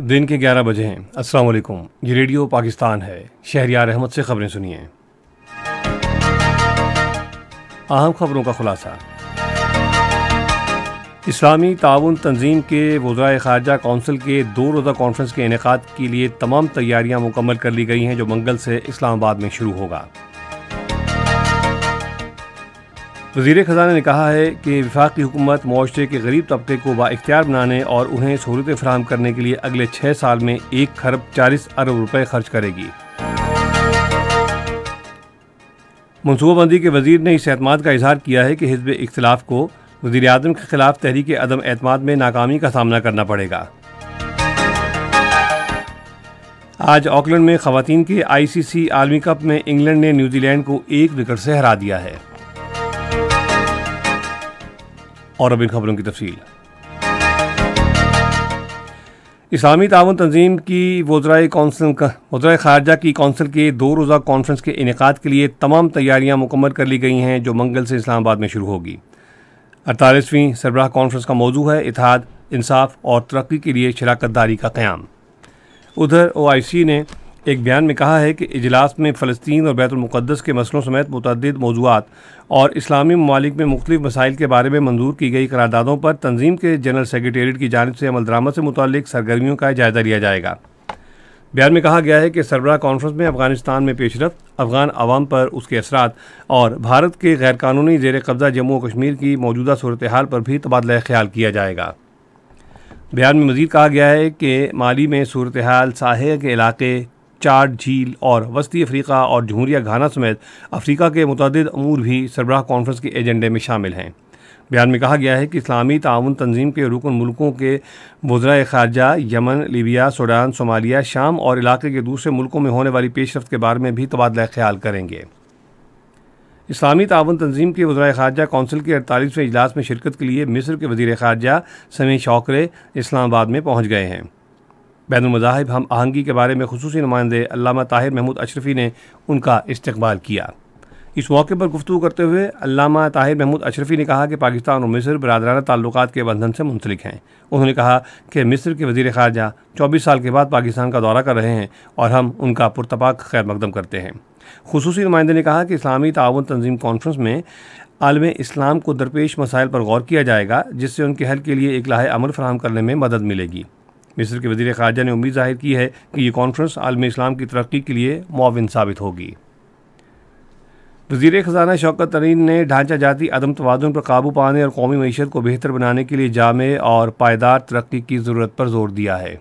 दिन के 11 बजे हैं अस्सलाम वालेकुम ये रेडियो पाकिस्तान है शहरियार अहमद से खबरें सुनिए अहम खबरों का खुलासा इस्लामी ताउन तंजीम के वज्राय खारजा कौंसिल के दो रोज़ा कॉन्फ्रेंस के इनका के लिए तमाम तैयारियां मुकम्मल कर ली गई हैं जो मंगल से इस्लामाबाद में शुरू होगा वजीर ख़जाना ने कहा है कि विफाक हुकूमत मुआरे के गरीब तबके को बाख्तियार बनाने और उन्हें सहूलतें फराहम करने के लिए अगले छः साल में एक खरब चालीस अरब रुपये खर्च करेगी मनसूबाबंदी के वजीर ने इस अहतमाद का इजहार किया है कि हिजब इख्तलाफ को वजी अजम के खिलाफ तहरीक अदम एतम में नाकामी का सामना करना पड़ेगा आज ऑकलैंड में खातन के आई सी सी आलमी कप में इंग्लैंड ने न्यूजीलैंड को एक विकेट से हरा दिया है और अब इन खबरों की तफसील इस्लामी तावन तंजीम की वज्रा कौंसिल वज्रा खारजा की कौंसिल के दो रोज़ा कॉन्फ्रेंस के इनका के लिए तमाम तैयारियाँ मुकम्मल कर ली गई हैं जो मंगल से इस्लामाबाद में शुरू होगी अड़तालीसवीं सरबराह कॉन्फ्रेंस का मौजू है इतिहाद इंसाफ और तरक्की के लिए शराकत दारी का क्याम उधर ओ आई सी ने एक बयान में कहा है कि इजलास में फ़लस्तीन और बैतुलमक़दस के मसलों समेत मतद मौजूद और इस्लामी ममालिक में मुख्तु मसाइल के बारे में मंजूर की गई करारदादों पर तंजीम के जनरल सेक्रटेट की जानब से अमल दरामद से मुतल सरगर्मियों का जायज़ा लिया जाएगा बयान में कहा गया है कि सरबरा कॉन्फ्रेंस में अफगानिस्तान में पेशरफ अफगान आवाम पर उसके असरा और भारत के गैरकानूनी जेर कब्ज़ा जम्मू कश्मीर की मौजूदा सूरत हाल पर भी तबादला ख्याल किया जाएगा बयान में मजीद कहा गया है कि माली में सूरत हाल साहे के इलाके चाड झील और वस्ती अफ्रीका और जमहूरिया घाना समेत अफ्रीका के मुतद अमूर भी सरबराह कॉन्फ्रेंस के एजेंडे में शामिल हैं बयान में कहा गया है कि इस्लामी ताउन तंजीम के रुकन मुल्कों के वज्रा खारजा यमन लीबिया सूडान सोमालिया शाम और इलाके के दूसरे मुल्कों में होने वाली पेशरफ के बारे में भी तबादला ख्याल करेंगे इस्लामी ताउन तंजीम के वज्रा खारजा कौंसिल के अड़तालीसवें अजलास में शिरकत के लिए मिस्र के वजीर खारजा समी शौकरे इस्लामाबाद में पहुँच गए हैं बैन अमजाहब हम आहंगी के बारे में खसूस नुमाइंदे अलामा ताहिर महमूद अशरफी ने उनका इस्तबाल किया इस मौके पर गुफ्तु करते हुए अलामा ताहिर महमूद अशरफी ने कहा कि पाकिस्तान और मिस्र बरदराना ताल्लुक के बंधन से मुंसलिक हैं उन्होंने कहा कि मिस्र के वजीर खारजा चौबीस साल के बाद पाकिस्तान का दौरा कर रहे हैं और हम उनका पुरतपाक खैर मकदम करते हैं खसूस नुमाइंदे ने कहा कि इस्लामी ताउन तंजीम कॉन्फ्रेंस में आलम इस्लाम को दरपेश मसाइल पर गौर किया जाएगा जिससे उनके हल के लिए एक लाहे अमल फराम करने में मदद मिलेगी मिस्र के वजीर खारजा ने उम्मीद जाहिर की है कि यह कॉन्फ्रेंस आलम इस्लाम की तरक्की के लिए मुआवन साबित होगी वजीर ख़जाना शौकत तरीन ने ढांचा जाती अदम तोदन पर काबू पाने और कौमी मीशत को बेहतर बनाने के लिए जामे और पायदार तरक्की की ज़रूरत पर जोर दिया है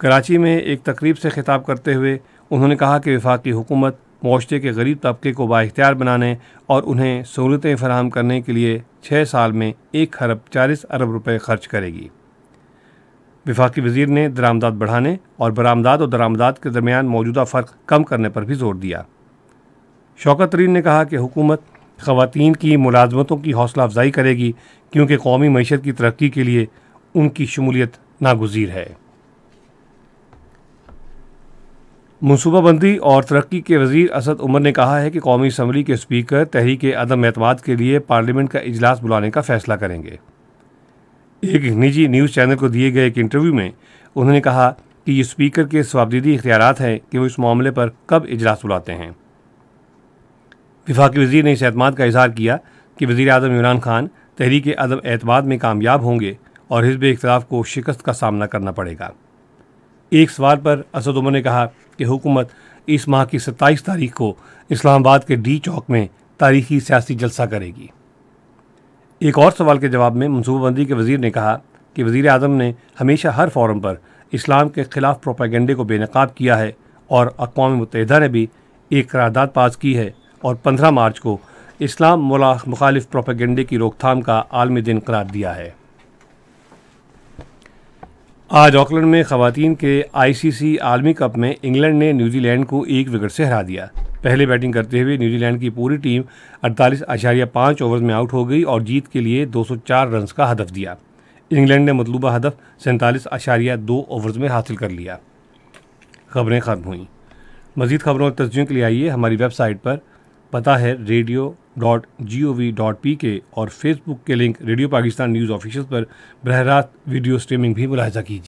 कराची में एक तकरीब से खिताब करते हुए उन्होंने कहा कि विफाकी हुकूमत माशरे के गरीब तबके को बाख्तियार बनाने और उन्हें सहूलतें फराहम करने के लिए छः साल में एक खरब चालीस अरब रुपये खर्च करेगी विभाग वजीर ने दरामदाद बढ़ाने और बरामदाद और दरामदाद के दरमियान मौजूदा फ़र्क कम करने पर भी जोर दिया शौकत तरीन ने कहा कि हुकूमत ख़वातीन की मुलाजमतों की हौसला अफजाई करेगी क्योंकि कौमी मीशत की तरक्की के लिए उनकी शमूलियत नागजीर है मनसूबाबंदी और तरक्की के वजीर असद उमर ने कहा है कि कौमी असम्बली के स्पीकर तहरीक अदम अतमाद के लिए पार्लियामेंट का अजलास बुलाने का फ़ैसला करेंगे एक निजी न्यूज़ चैनल को दिए गए एक इंटरव्यू में उन्होंने कहा कि ये स्पीकर के स्वाबदीदी इख्तियार हैं कि वो इस मामले पर कब इजलास बुलाते हैं विफाकी वजीर ने इस एतम का इजहार किया कि वज़ी अजम इमरान खान तहरीक अदम एतमाद में कामयाब होंगे और हिजब इख्तलाफ को शिकस्त का सामना करना पड़ेगा एक सवाल पर असद उमर ने कहा कि हुकूमत इस माह की सत्ताईस तारीख को इस्लामाबाद के डी चौक में तारीखी सियासी जलसा करेगी एक और सवाल के जवाब में मनसूबाबंदी के वजीर ने कहा कि वजीर अजम ने हमेशा हर फोरम पर इस्लाम के ख़िलाफ़ प्रोपागेंडे को बेनकाब किया है और अकवा मुतहदा ने भी एक करारदादा पास की है और पंद्रह मार्च को इस्लाम मुखालिफ प्रोपागेंडे की रोकथाम का आलमी दिन करार दिया है आज ऑकलैंड में ख़वातीन के आईसीसी आलमी कप में इंग्लैंड ने न्यूजीलैंड को एक विकेट से हरा दिया पहले बैटिंग करते हुए न्यूजीलैंड की पूरी टीम अड़तालीस आशारिया पाँच ओवर में आउट हो गई और जीत के लिए 204 रन्स का हदफ दिया इंग्लैंड ने मतलूबा हदफ सैंतालीस आशारिया दो ओवर्स में हासिल कर लिया खबरें ख़त्म हुई मजीद खबरों और तस्वीरों के लिए आइए हमारी वेबसाइट पर पता है radio dot G O V dot P K और फेसबुक के link radio Pakistan news official पर बरह रास्त वीडियो स्ट्रीमिंग भी मुलाजा कीजिए